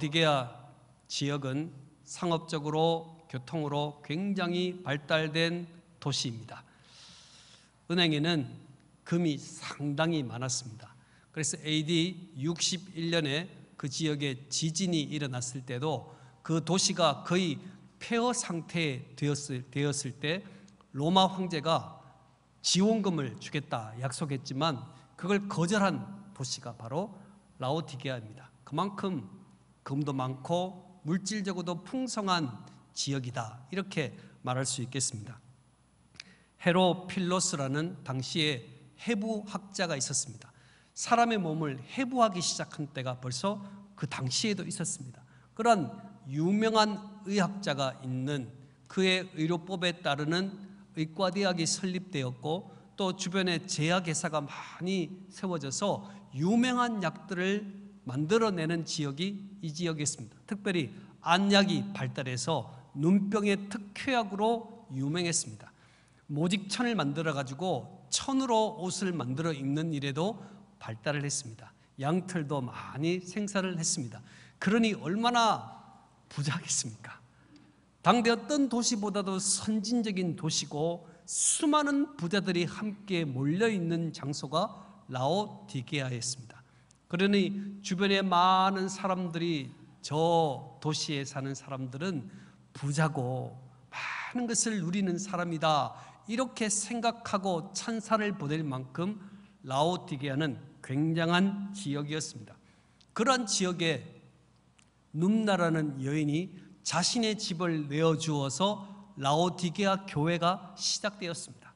라오디게아 지역은 상업적으로 교통으로 굉장히 발달된 도시입니다. 은행에는 금이 상당히 많았습니다. 그래서 AD 61년에 그 지역에 지진이 일어났을 때도 그 도시가 거의 폐허 상태에 되었을, 되었을 때 로마 황제가 지원금을 주겠다 약속했지만 그걸 거절한 도시가 바로 라오디게아입니다. 그만큼 금도 많고 물질적으로도 풍성한 지역이다. 이렇게 말할 수 있겠습니다. 헤로필로스라는 당시에 해부학자가 있었습니다. 사람의 몸을 해부하기 시작한 때가 벌써 그 당시에도 있었습니다. 그런 유명한 의학자가 있는 그의 의료법에 따르는 의과대학이 설립되었고 또 주변에 제약회사가 많이 세워져서 유명한 약들을 만들어내는 지역이 이 지역에 있습니다. 특별히 안약이 발달해서 눈병의 특효약으로 유명했습니다. 모직천을 만들어 가지고 천으로 옷을 만들어 입는 일에도 발달을 했습니다. 양털도 많이 생산을 했습니다. 그러니 얼마나 부자겠습니까? 당대 어떤 도시보다도 선진적인 도시고 수많은 부자들이 함께 몰려 있는 장소가 라오디게아였습니다. 그러니 주변에 많은 사람들이 저 도시에 사는 사람들은 부자고 많은 것을 누리는 사람이다 이렇게 생각하고 찬사를 보낼 만큼 라오디게아는 굉장한 지역이었습니다 그런 지역에 눔나라는 여인이 자신의 집을 내어주어서 라오디게아 교회가 시작되었습니다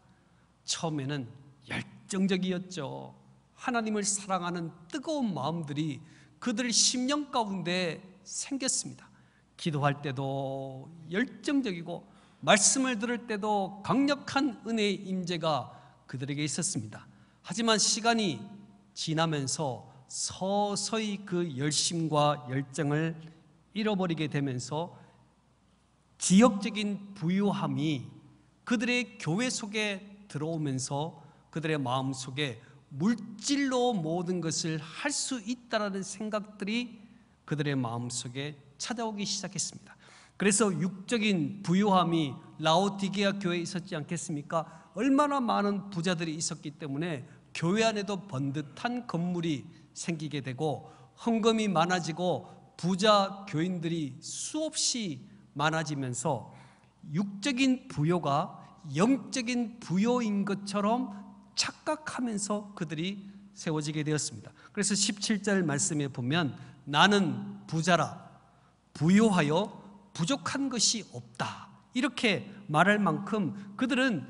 처음에는 열정적이었죠 하나님을 사랑하는 뜨거운 마음들이 그들 심령 가운데 생겼습니다. 기도할 때도 열정적이고 말씀을 들을 때도 강력한 은혜의 임재가 그들에게 있었습니다. 하지만 시간이 지나면서 서서히 그 열심과 열정을 잃어버리게 되면서 지역적인 부유함이 그들의 교회 속에 들어오면서 그들의 마음 속에 물질로 모든 것을 할 수 있다라는 생각들이 그들의 마음속에 찾아오기 시작했습니다. 그래서 육적인 부유함이 라오디게아 교회에 있었지 않겠습니까? 얼마나 많은 부자들이 있었기 때문에 교회 안에도 번듯한 건물이 생기게 되고 헌금이 많아지고 부자 교인들이 수없이 많아지면서 육적인 부여가 영적인 부여인 것처럼 착각하면서 그들이 세워지게 되었습니다. 그래서 17절 말씀에 보면 나는 부자라 부요하여 부족한 것이 없다. 이렇게 말할 만큼 그들은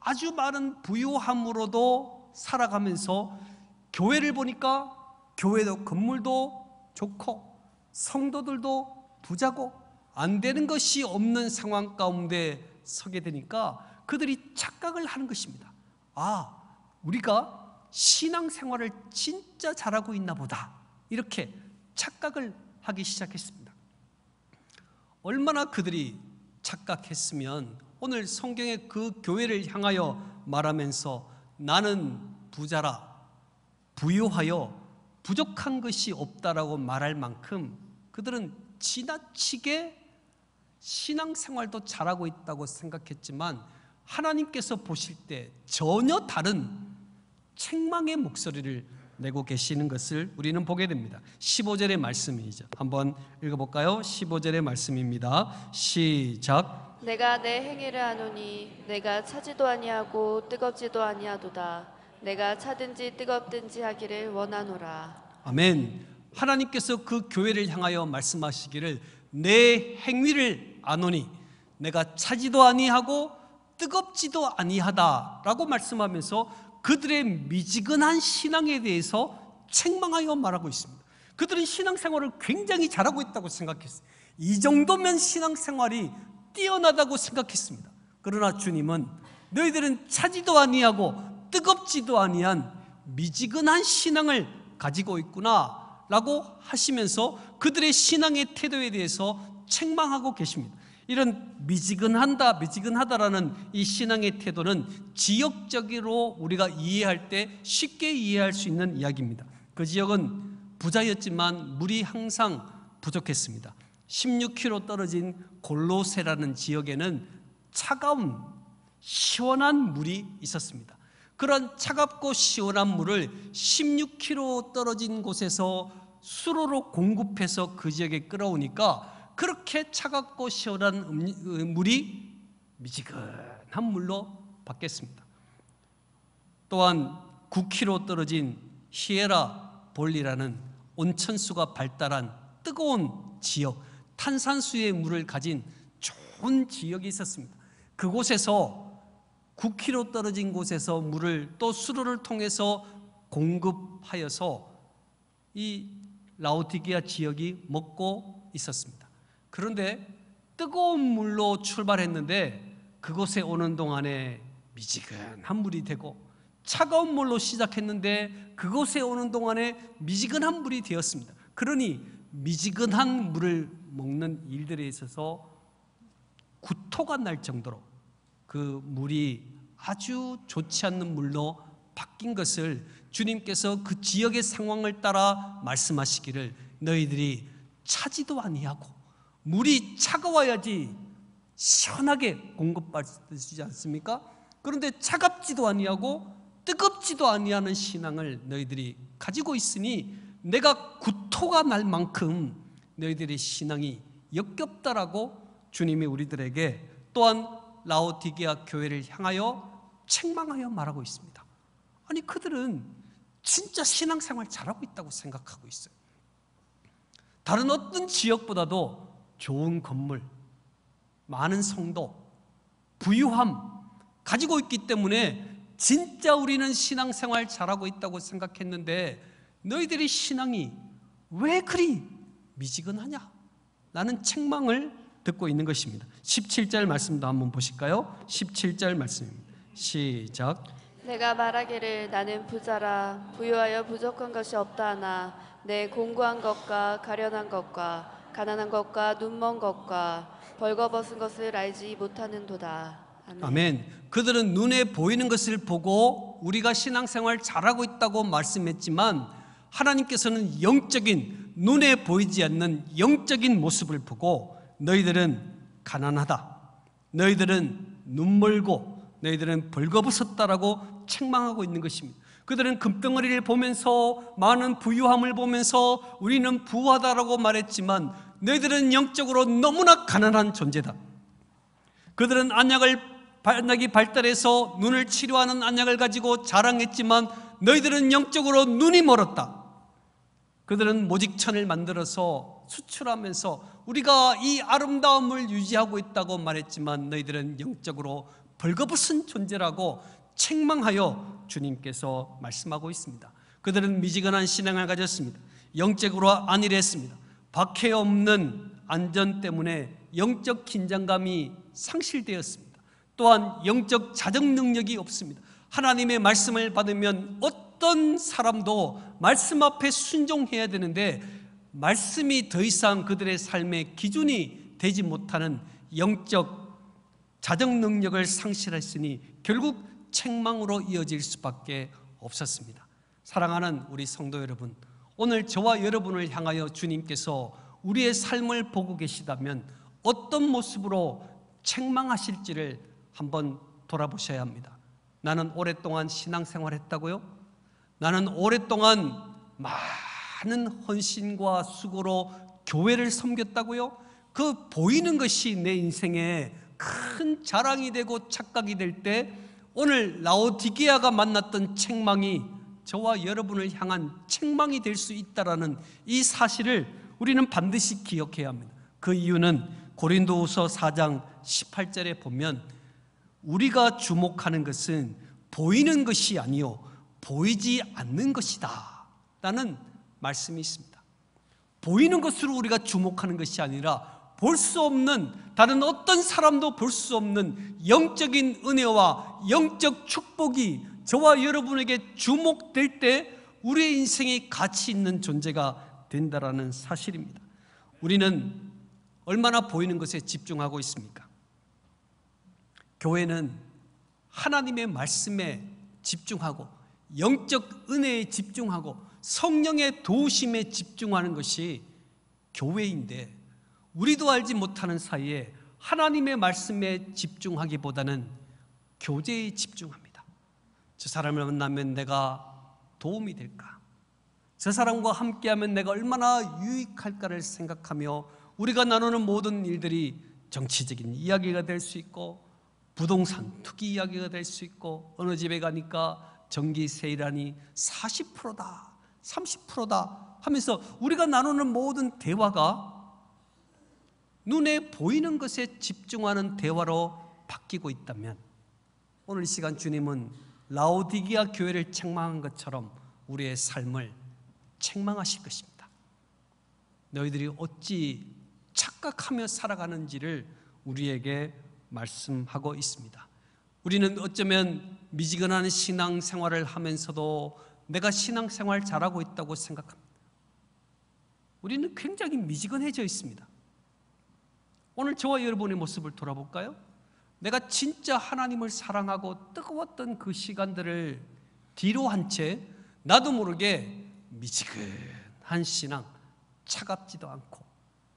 아주 많은 부요함으로도 살아가면서 교회를 보니까 교회도 건물도 좋고 성도들도 부자고 안 되는 것이 없는 상황 가운데 서게 되니까 그들이 착각을 하는 것입니다. 아, 우리가 신앙생활을 진짜 잘하고 있나 보다 이렇게 착각을 하기 시작했습니다. 얼마나 그들이 착각했으면 오늘 성경의 그 교회를 향하여 말하면서 나는 부자라 부유하여 부족한 것이 없다라고 말할 만큼 그들은 지나치게 신앙생활도 잘하고 있다고 생각했지만 하나님께서 보실 때 전혀 다른 책망의 목소리를 내고 계시는 것을 우리는 보게 됩니다. 15절의 말씀이죠. 한번 읽어볼까요? 15절의 말씀입니다. 시작. 내가 내 행위를 하노니 내가 차지도 아니하고 뜨겁지도 아니하도다. 내가 차든지 뜨겁든지 하기를 원하노라. 아멘. 하나님께서 그 교회를 향하여 말씀하시기를 내 행위를 아노니 내가 차지도 아니하고 뜨겁지도 아니하다라고 말씀하면서 그들의 미지근한 신앙에 대해서 책망하여 말하고 있습니다. 그들은 신앙생활을 굉장히 잘하고 있다고 생각했어요. 이 정도면 신앙생활이 뛰어나다고 생각했습니다. 그러나 주님은 너희들은 차지도 아니하고 뜨겁지도 아니한 미지근한 신앙을 가지고 있구나 라고 하시면서 그들의 신앙의 태도에 대해서 책망하고 계십니다. 이런 미지근한다, 미지근하다라는 이 신앙의 태도는 지역적으로 우리가 이해할 때 쉽게 이해할 수 있는 이야기입니다. 그 지역은 부자였지만 물이 항상 부족했습니다. 16km 떨어진 골로세라는 지역에는 차가운 시원한 물이 있었습니다. 그런 차갑고 시원한 물을 16km 떨어진 곳에서 수로로 공급해서 그 지역에 끌어오니까 그렇게 차갑고 시원한 그 물이 미지근한 물로 바뀌었습니다. 또한 9km 떨어진 히에라 볼리라는 온천수가 발달한 뜨거운 지역, 탄산수의 물을 가진 좋은 지역이 있었습니다. 그곳에서 9km 떨어진 곳에서 물을 또 수로를 통해서 공급하여서 이 라오티기아 지역이 먹고 있었습니다. 그런데 뜨거운 물로 출발했는데 그곳에 오는 동안에 미지근한 물이 되고 차가운 물로 시작했는데 그곳에 오는 동안에 미지근한 물이 되었습니다. 그러니 미지근한 물을 먹는 일들에 있어서 구토가 날 정도로 그 물이 아주 좋지 않는 물로 바뀐 것을 주님께서 그 지역의 상황을 따라 말씀하시기를 너희들이 차지도 아니하고 물이 차가워야지 시원하게 공급받지 으시 않습니까? 그런데 차갑지도 아니하고 뜨겁지도 아니하는 신앙을 너희들이 가지고 있으니 내가 구토가 날 만큼 너희들의 신앙이 역겹다라고 주님이 우리들에게 또한 라오디게아 교회를 향하여 책망하여 말하고 있습니다. 아니 그들은 진짜 신앙생활 잘하고 있다고 생각하고 있어요. 다른 어떤 지역보다도 좋은 건물, 많은 성도, 부유함 가지고 있기 때문에 진짜 우리는 신앙생활 잘하고 있다고 생각했는데 너희들이 신앙이 왜 그리 미지근하냐? 나는 책망을 듣고 있는 것입니다. 17절 말씀도 한번 보실까요? 17절 말씀입니다. 시작. 내가 말하기를 나는 부자라 부유하여 부족한 것이 없다 하나 내 공고한 것과 가련한 것과 가난한 것과 눈먼 것과 벌거벗은 것을 알지 못하는도다. 아멘. 아멘. 그들은 눈에 보이는 것을 보고 우리가 신앙생활 잘하고 있다고 말씀했지만 하나님께서는 영적인 눈에 보이지 않는 영적인 모습을 보고 너희들은 가난하다. 너희들은 눈멀고 너희들은 벌거벗었다라고 책망하고 있는 것입니다. 그들은 금덩어리를 보면서 많은 부유함을 보면서 우리는 부하다라고 말했지만 너희들은 영적으로 너무나 가난한 존재다. 그들은 안약을 안약이 발달해서 눈을 치료하는 안약을 가지고 자랑했지만 너희들은 영적으로 눈이 멀었다. 그들은 모직천을 만들어서 수출하면서 우리가 이 아름다움을 유지하고 있다고 말했지만 너희들은 영적으로 벌거벗은 존재라고 책망하여 주님께서 말씀하고 있습니다. 그들은 미지근한 신앙을 가졌습니다. 영적으로 안일했습니다. 박해 없는 안전 때문에 영적 긴장감이 상실되었습니다. 또한 영적 자정 능력이 없습니다. 하나님의 말씀을 받으면 어떤 사람도 말씀 앞에 순종해야 되는데 말씀이 더 이상 그들의 삶의 기준이 되지 못하는 영적 자정 능력을 상실했으니 결국 책망으로 이어질 수밖에 없었습니다. 사랑하는 우리 성도 여러분, 오늘 저와 여러분을 향하여 주님께서 우리의 삶을 보고 계시다면 어떤 모습으로 책망하실지를 한번 돌아보셔야 합니다. 나는 오랫동안 신앙생활 했다고요? 나는 오랫동안 많은 헌신과 수고로 교회를 섬겼다고요? 그 보이는 것이 내 인생의 큰 자랑이 되고 착각이 될때 오늘 라오디게아가 만났던 책망이 저와 여러분을 향한 책망이 될 수 있다라는 이 사실을 우리는 반드시 기억해야 합니다. 그 이유는 고린도후서 4장 18절에 보면 우리가 주목하는 것은 보이는 것이 아니요 보이지 않는 것이다 라는 말씀이 있습니다. 보이는 것으로 우리가 주목하는 것이 아니라 볼 수 없는 다른 어떤 사람도 볼 수 없는 영적인 은혜와 영적 축복이 저와 여러분에게 주목될 때 우리의 인생이 가치 있는 존재가 된다라는 사실입니다. 우리는 얼마나 보이는 것에 집중하고 있습니까? 교회는 하나님의 말씀에 집중하고 영적 은혜에 집중하고 성령의 도우심에 집중하는 것이 교회인데 우리도 알지 못하는 사이에 하나님의 말씀에 집중하기보다는 교제에 집중합니다. 저 사람을 만나면 내가 도움이 될까? 저 사람과 함께하면 내가 얼마나 유익할까를 생각하며 우리가 나누는 모든 일들이 정치적인 이야기가 될 수 있고 부동산 투기 이야기가 될 수 있고 어느 집에 가니까 전기세이라니 40%다 30%다 하면서 우리가 나누는 모든 대화가 눈에 보이는 것에 집중하는 대화로 바뀌고 있다면 오늘 이 시간 주님은 라오디기아 교회를 책망한 것처럼 우리의 삶을 책망하실 것입니다. 너희들이 어찌 착각하며 살아가는지를 우리에게 말씀하고 있습니다. 우리는 어쩌면 미지근한 신앙생활을 하면서도 내가 신앙생활 잘하고 있다고 생각합니다. 우리는 굉장히 미지근해져 있습니다. 오늘 저와 여러분의 모습을 돌아볼까요? 내가 진짜 하나님을 사랑하고 뜨거웠던 그 시간들을 뒤로 한 채 나도 모르게 미지근한 신앙, 차갑지도 않고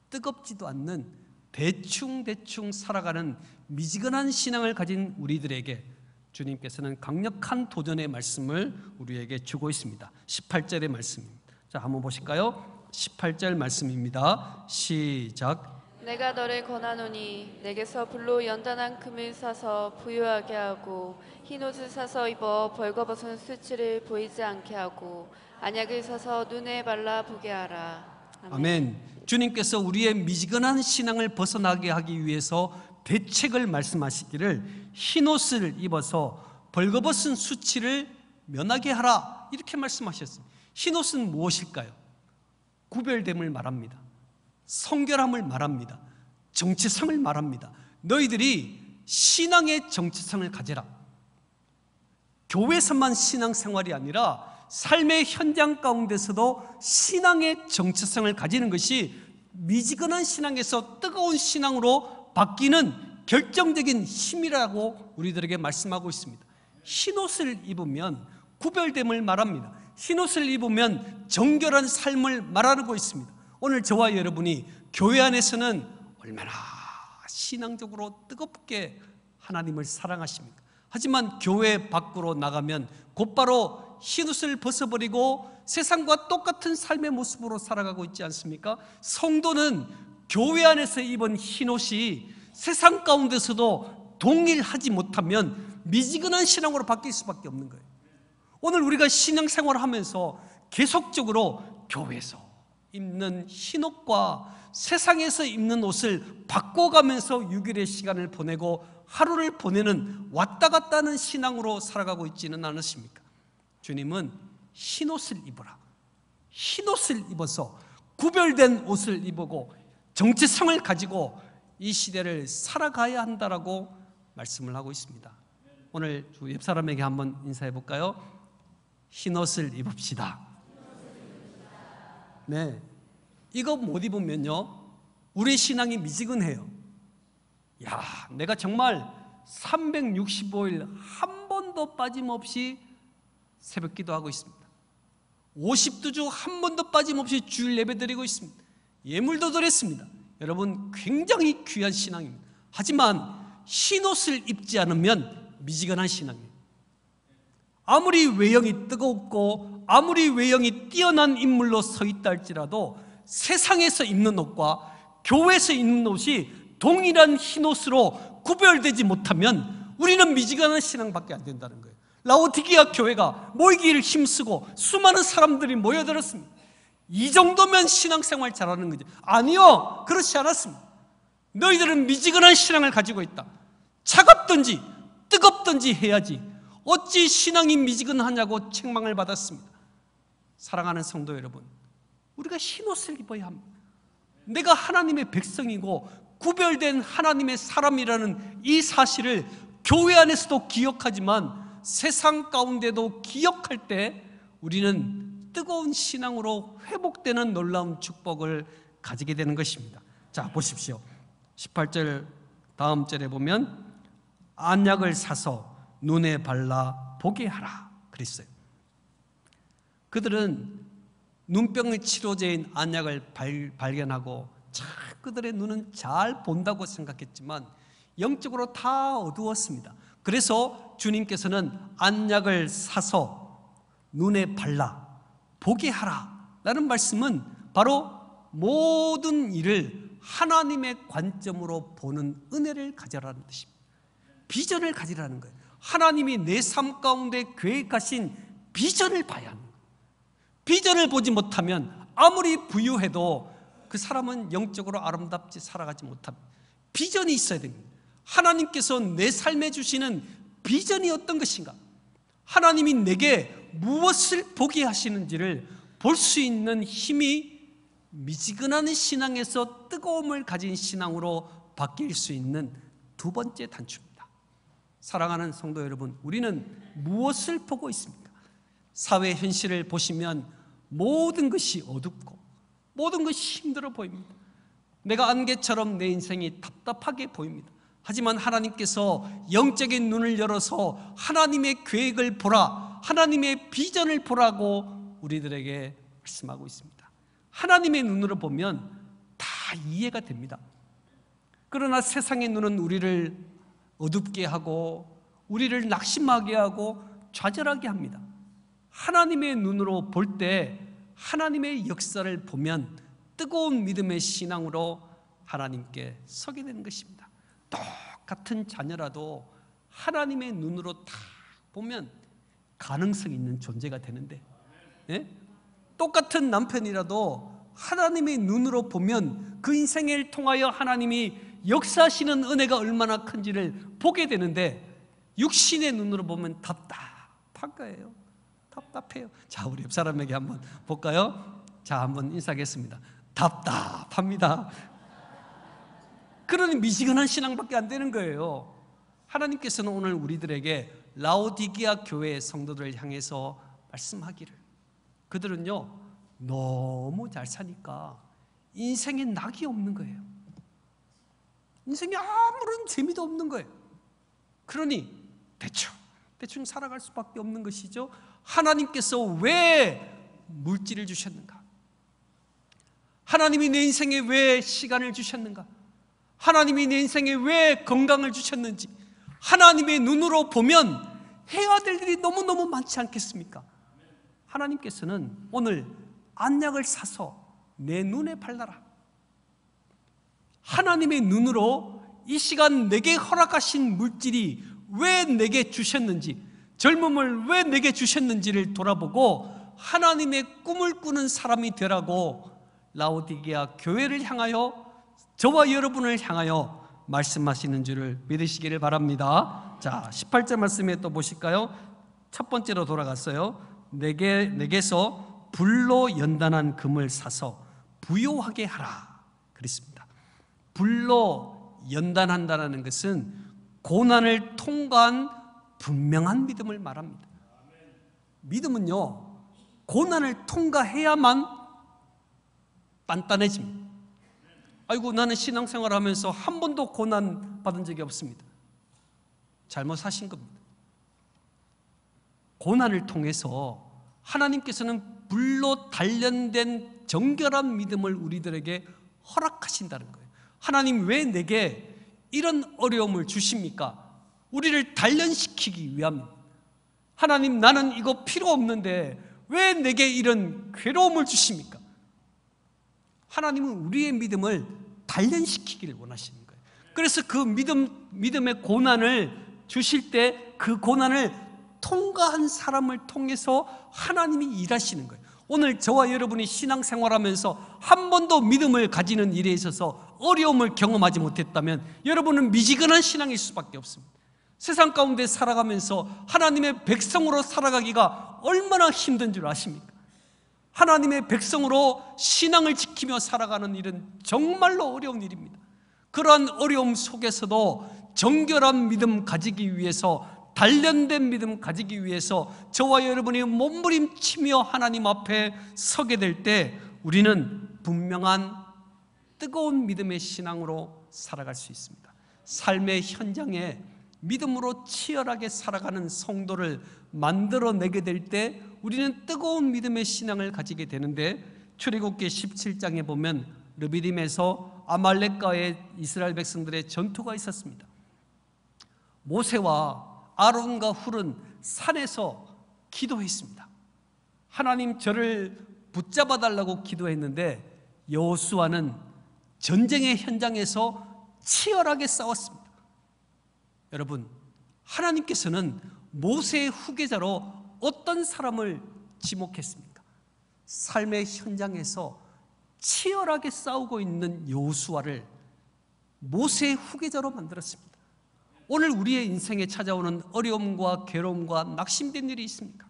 뜨겁지도 않는 대충대충 살아가는 미지근한 신앙을 가진 우리들에게 주님께서는 강력한 도전의 말씀을 우리에게 주고 있습니다. 18절의 말씀입니다. 자, 한번 보실까요? 18절 말씀입니다. 시작. 내가 너를 권하노니 내게서 불로 연단한 금을 사서 부유하게 하고 흰 옷을 사서 입어 벌거벗은 수치를 보이지 않게 하고 안약을 사서 눈에 발라 보게 하라. 아멘. 아멘. 주님께서 우리의 미지근한 신앙을 벗어나게 하기 위해서 대책을 말씀하시기를 흰 옷을 입어서 벌거벗은 수치를 면하게 하라 이렇게 말씀하셨습니다. 흰 옷은 무엇일까요? 구별됨을 말합니다. 성결함을 말합니다. 정체성을 말합니다. 너희들이 신앙의 정체성을 가져라. 교회에서만 신앙생활이 아니라 삶의 현장 가운데서도 신앙의 정체성을 가지는 것이 미지근한 신앙에서 뜨거운 신앙으로 바뀌는 결정적인 힘이라고 우리들에게 말씀하고 있습니다. 흰옷을 입으면 구별됨을 말합니다. 흰옷을 입으면 정결한 삶을 말하고 있습니다. 오늘 저와 여러분이 교회 안에서는 얼마나 신앙적으로 뜨겁게 하나님을 사랑하십니까? 하지만 교회 밖으로 나가면 곧바로 흰옷을 벗어버리고 세상과 똑같은 삶의 모습으로 살아가고 있지 않습니까? 성도는 교회 안에서 입은 흰옷이 세상 가운데서도 동일하지 못하면 미지근한 신앙으로 바뀔 수밖에 없는 거예요. 오늘 우리가 신앙생활 하면서 계속적으로 교회에서 입는 흰옷과 세상에서 입는 옷을 바꿔가면서 6일의 시간을 보내고 하루를 보내는 왔다 갔다 하는 신앙으로 살아가고 있지는 않으십니까? 주님은 흰옷을 입어라 흰옷을 입어서 구별된 옷을 입고 정체성을 가지고 이 시대를 살아가야 한다라고 말씀을 하고 있습니다 오늘 옆사람에게 한번 인사해 볼까요? 흰옷을 입읍시다 네. 이거 못 입으면요. 우리 신앙이 미지근해요. 야, 내가 정말 365일 한 번도 빠짐없이 새벽 기도하고 있습니다. 50두주 한 번도 빠짐없이 주일 예배드리고 있습니다. 예물도 드렸습니다. 여러분 굉장히 귀한 신앙입니다. 하지만 흰옷을 입지 않으면 미지근한 신앙이에요. 아무리 외형이 뜨겁고 아무리 외형이 뛰어난 인물로 서 있다 할지라도 세상에서 입는 옷과 교회에서 입는 옷이 동일한 흰 옷으로 구별되지 못하면 우리는 미지근한 신앙밖에 안 된다는 거예요. 라오디기아 교회가 모이기를 힘쓰고 수많은 사람들이 모여들었습니다. 이 정도면 신앙생활 잘하는 거지. 아니요, 그렇지 않았습니다. 너희들은 미지근한 신앙을 가지고 있다. 차갑든지 뜨겁든지 해야지. 어찌 신앙이 미지근하냐고 책망을 받았습니다. 사랑하는 성도 여러분, 우리가 흰옷을 입어야 합니다. 내가 하나님의 백성이고 구별된 하나님의 사람이라는 이 사실을 교회 안에서도 기억하지만 세상 가운데도 기억할 때 우리는 뜨거운 신앙으로 회복되는 놀라운 축복을 가지게 되는 것입니다. 자, 보십시오. 18절 다음 절에 보면 안약을 사서 눈에 발라 보게 하라 그랬어요. 그들은 눈병의 치료제인 안약을 발, 발견하고 참 그들의 눈은 잘 본다고 생각했지만 영적으로 다 어두웠습니다. 그래서 주님께서는 안약을 사서 눈에 발라 보게 하라 라는 말씀은 바로 모든 일을 하나님의 관점으로 보는 은혜를 가져라는 뜻입니다. 비전을 가지라는 거예요. 하나님이 내 삶 가운데 계획하신 비전을 봐야 합니다. 비전을 보지 못하면 아무리 부유해도 그 사람은 영적으로 아름답지 살아가지 못합니다. 비전이 있어야 됩니다. 하나님께서 내 삶에 주시는 비전이 어떤 것인가? 하나님이 내게 무엇을 보게 하시는지를 볼 수 있는 힘이 미지근한 신앙에서 뜨거움을 가진 신앙으로 바뀔 수 있는 두 번째 단추입니다. 사랑하는 성도 여러분, 우리는 무엇을 보고 있습니까? 사회 현실을 보시면 모든 것이 어둡고 모든 것이 힘들어 보입니다. 내가 안개처럼 내 인생이 답답하게 보입니다. 하지만 하나님께서 영적인 눈을 열어서 하나님의 계획을 보라, 하나님의 비전을 보라고 우리들에게 말씀하고 있습니다. 하나님의 눈으로 보면 다 이해가 됩니다. 그러나 세상의 눈은 우리를 어둡게 하고 우리를 낙심하게 하고 좌절하게 합니다. 하나님의 눈으로 볼 때 하나님의 역사를 보면 뜨거운 믿음의 신앙으로 하나님께 서게 되는 것입니다. 똑같은 자녀라도 하나님의 눈으로 딱 보면 가능성 있는 존재가 되는데 예? 똑같은 남편이라도 하나님의 눈으로 보면 그 인생을 통하여 하나님이 역사하시는 은혜가 얼마나 큰지를 보게 되는데 육신의 눈으로 보면 답답한 거예요 답답해요. 자, 우리 옆사람에게 한번 볼까요? 자, 한번 인사하겠습니다. 답답합니다. 그러니 미지근한 신앙밖에 안 되는 거예요. 하나님께서는 오늘 우리들에게 라오디기아 교회 성도들을 향해서 말씀하기를 그들은요 너무 잘 사니까 인생에 낙이 없는 거예요. 인생에 아무런 재미도 없는 거예요. 그러니 대충 대충 살아갈 수밖에 없는 것이죠. 하나님께서 왜 물질을 주셨는가? 하나님이 내 인생에 왜 시간을 주셨는가? 하나님이 내 인생에 왜 건강을 주셨는지 하나님의 눈으로 보면 해야 될 일이 너무너무 많지 않겠습니까? 하나님께서는 오늘 안약을 사서 내 눈에 발라라. 하나님의 눈으로 이 시간 내게 허락하신 물질이 왜 내게 주셨는지, 젊음을 왜 내게 주셨는지를 돌아보고 하나님의 꿈을 꾸는 사람이 되라고 라오디게아 교회를 향하여 저와 여러분을 향하여 말씀하시는 줄을 믿으시기를 바랍니다. 자, 18절 말씀에 또 보실까요? 첫 번째로 돌아갔어요. 내게 내게서 불로 연단한 금을 사서 부요하게 하라. 그랬습니다. 불로 연단한다는 것은 고난을 통과한 분명한 믿음을 말합니다. 믿음은요, 고난을 통과해야만 단단해집니다. 아이고, 나는 신앙생활 하면서 한 번도 고난 받은 적이 없습니다. 잘못 사신 겁니다. 고난을 통해서 하나님께서는 불로 단련된 정결한 믿음을 우리들에게 허락하신다는 거예요. 하나님 왜 내게 이런 어려움을 주십니까? 우리를 단련시키기 위함. 하나님, 나는 이거 필요 없는데 왜 내게 이런 괴로움을 주십니까? 하나님은 우리의 믿음을 단련시키기를 원하시는 거 그래서 그 믿음, 믿음의 고난을 주실 때 그 고난을 통과한 사람을 통해서 하나님이 일하시는 거예요. 오늘 저와 여러분이 신앙생활하면서 한 번도 믿음을 가지는 일에 있어서 어려움을 경험하지 못했다면 여러분은 미지근한 신앙일 수밖에 없습니다. 세상 가운데 살아가면서 하나님의 백성으로 살아가기가 얼마나 힘든 줄 아십니까? 하나님의 백성으로 신앙을 지키며 살아가는 일은 정말로 어려운 일입니다. 그러한 어려움 속에서도 정결한 믿음 가지기 위해서 단련된 믿음 가지기 위해서 저와 여러분이 몸부림치며 하나님 앞에 서게 될 때 우리는 분명한 뜨거운 믿음의 신앙으로 살아갈 수 있습니다. 삶의 현장에 믿음으로 치열하게 살아가는 성도를 만들어내게 될 때 우리는 뜨거운 믿음의 신앙을 가지게 되는데 출애굽기 17장에 보면 르비딤에서 아말렉과의 이스라엘 백성들의 전투가 있었습니다. 모세와 아론과 훌은 산에서 기도했습니다. 하나님 저를 붙잡아 달라고 기도했는데 여호수아는 전쟁의 현장에서 치열하게 싸웠습니다. 여러분, 하나님께서는 모세의 후계자로 어떤 사람을 지목했습니까? 삶의 현장에서 치열하게 싸우고 있는 여수아를 모세의 후계자로 만들었습니다. 오늘 우리의 인생에 찾아오는 어려움과 괴로움과 낙심된 일이 있습니까?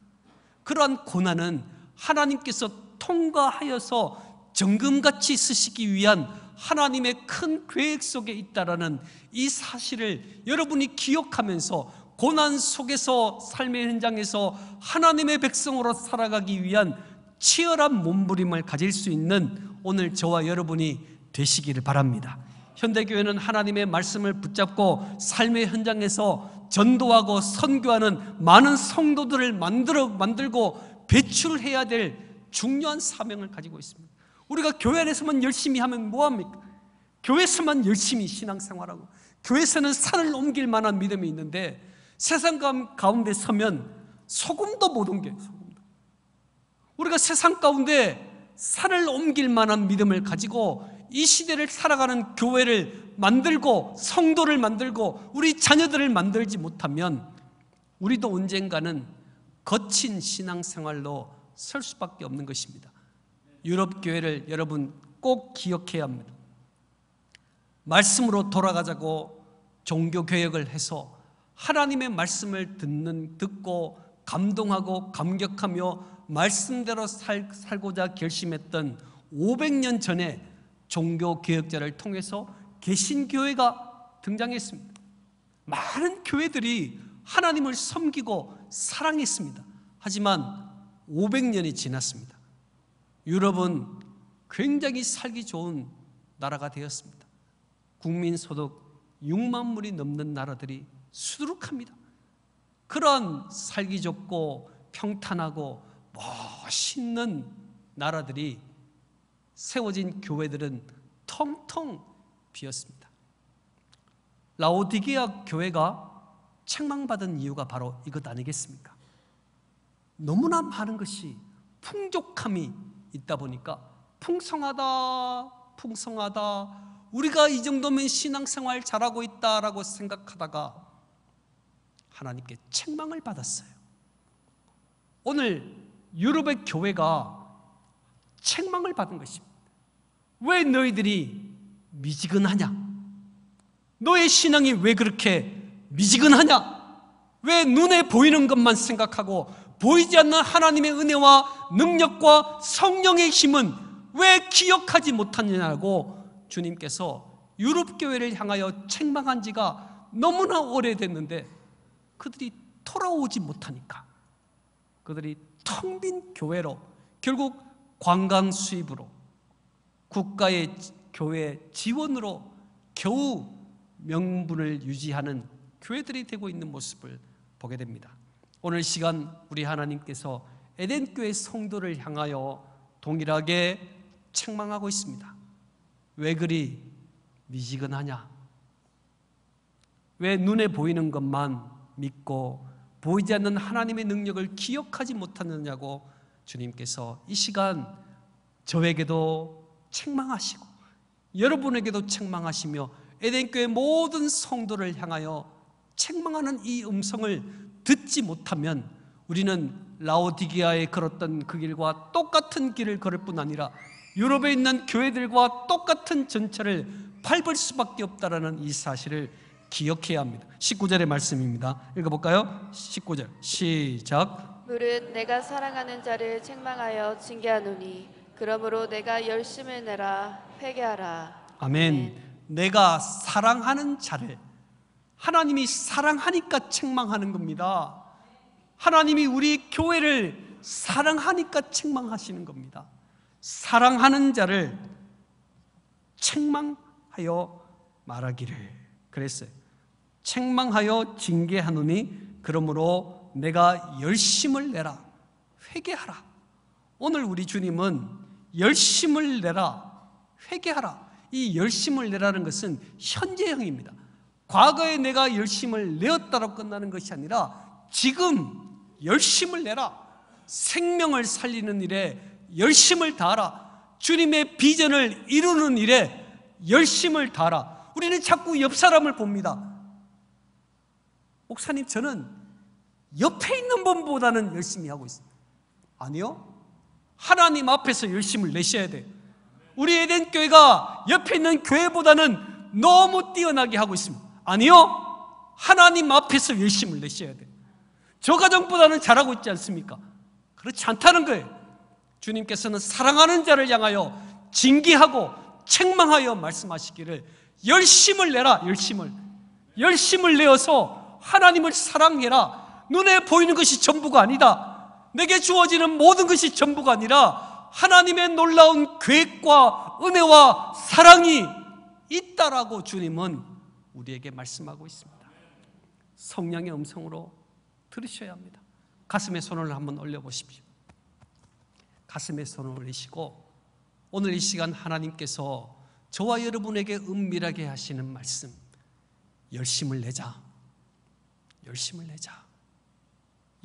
그러한 고난은 하나님께서 통과하여서 정금같이 쓰시기 위한 하나님의 큰 계획 속에 있다라는 이 사실을 여러분이 기억하면서 고난 속에서 삶의 현장에서 하나님의 백성으로 살아가기 위한 치열한 몸부림을 가질 수 있는 오늘 저와 여러분이 되시기를 바랍니다. 현대교회는 하나님의 말씀을 붙잡고 삶의 현장에서 전도하고 선교하는 많은 성도들을 만들어, 만들고 배출해야 될 중요한 사명을 가지고 있습니다. 우리가 교회 안에서만 열심히 하면 뭐합니까? 교회에서만 열심히 신앙생활하고 교회에서는 산을 옮길 만한 믿음이 있는데 세상 가운데 서면 소금도 못 옮겨요 소금도. 우리가 세상 가운데 산을 옮길 만한 믿음을 가지고 이 시대를 살아가는 교회를 만들고 성도를 만들고 우리 자녀들을 만들지 못하면 우리도 언젠가는 거친 신앙생활로 설 수밖에 없는 것입니다 유럽 교회를 여러분 꼭 기억해야 합니다. 말씀으로 돌아가자고 종교 개혁을 해서 하나님의 말씀을 듣는 듣고 감동하고 감격하며 말씀대로 살, 살고자 결심했던 500년 전에 종교 개혁자를 통해서 개신교회가 등장했습니다. 많은 교회들이 하나님을 섬기고 사랑했습니다. 하지만 500년이 지났습니다. 유럽은 굉장히 살기 좋은 나라가 되었습니다. 국민 소득 6만 불이 넘는 나라들이 수두룩합니다. 그런 살기 좋고 평탄하고 멋있는 나라들이 세워진 교회들은 텅텅 비었습니다. 라오디게아 교회가 책망받은 이유가 바로 이것 아니겠습니까? 너무나 많은 것이 풍족함이 있다 보니까 풍성하다, 풍성하다. 우리가 이 정도면 신앙생활 잘하고 있다라고 생각하다가 하나님께 책망을 받았어요. 오늘 유럽의 교회가 책망을 받은 것입니다. 왜 너희들이 미지근하냐? 너의 신앙이 왜 그렇게 미지근하냐? 왜 눈에 보이는 것만 생각하고 보이지 않는 하나님의 은혜와 능력과 성령의 힘은 왜 기억하지 못하느냐고 주님께서 유럽 교회를 향하여 책망한 지가 너무나 오래됐는데 그들이 돌아오지 못하니까 그들이 텅 빈 교회로 결국 관광 수입으로 국가의 교회 지원으로 겨우 명분을 유지하는 교회들이 되고 있는 모습을 보게 됩니다. 오늘 시간 우리 하나님께서 에덴교회 성도를 향하여 동일하게 책망하고 있습니다. 왜 그리 미지근하냐? 왜 눈에 보이는 것만 믿고 보이지 않는 하나님의 능력을 기억하지 못하느냐고 주님께서 이 시간 저에게도 책망하시고 여러분에게도 책망하시며 에덴교회 모든 성도를 향하여 책망하는 이 음성을 듣지 못하면 우리는 라오디기아에 걸었던 그 길과 똑같은 길을 걸을 뿐 아니라 유럽에 있는 교회들과 똑같은 전체를 밟을 수밖에 없다라는 이 사실을 기억해야 합니다. 19절의 말씀입니다. 읽어볼까요? 19절 시작. 무릇 내가 사랑하는 자를 책망하여 징계하노니 그러므로 내가 열심을 내라 회개하라. 아멘. 아 내가 사랑하는 자를 하나님이 사랑하니까 책망하는 겁니다. 하나님이 우리 교회를 사랑하니까 책망하시는 겁니다. 사랑하는 자를 책망하여 말하기를 그랬어요. 책망하여 징계하노니 그러므로 내가 열심을 내라 회개하라. 오늘 우리 주님은 열심을 내라 회개하라. 이 열심을 내라는 것은 현재형입니다. 과거에 내가 열심을 내었다로 끝나는 것이 아니라 지금 열심을 내라. 생명을 살리는 일에 열심을 다하라. 주님의 비전을 이루는 일에 열심을 다하라. 우리는 자꾸 옆 사람을 봅니다. 목사님, 저는 옆에 있는 분보다는 열심히 하고 있습니다. 아니요. 하나님 앞에서 열심을 내셔야 돼요. 우리 에덴 교회가 옆에 있는 교회보다는 너무 뛰어나게 하고 있습니다. 아니요. 하나님 앞에서 열심을 내셔야 돼요. 저 가정보다는 잘하고 있지 않습니까? 그렇지 않다는 거예요. 주님께서는 사랑하는 자를 향하여 징계하고 책망하여 말씀하시기를 열심을 내라, 열심을. 열심을 내어서 하나님을 사랑해라. 눈에 보이는 것이 전부가 아니다. 내게 주어지는 모든 것이 전부가 아니라 하나님의 놀라운 계획과 은혜와 사랑이 있다라고 주님은 우리에게 말씀하고 있습니다. 성령의 음성으로 들으셔야 합니다. 가슴에 손을 한번 올려 보십시오. 가슴에 손을 올리시고 오늘 이 시간 하나님께서 저와 여러분에게 은밀하게 하시는 말씀 열심을 내자. 열심을 내자.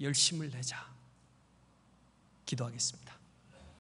열심을 내자. 기도하겠습니다.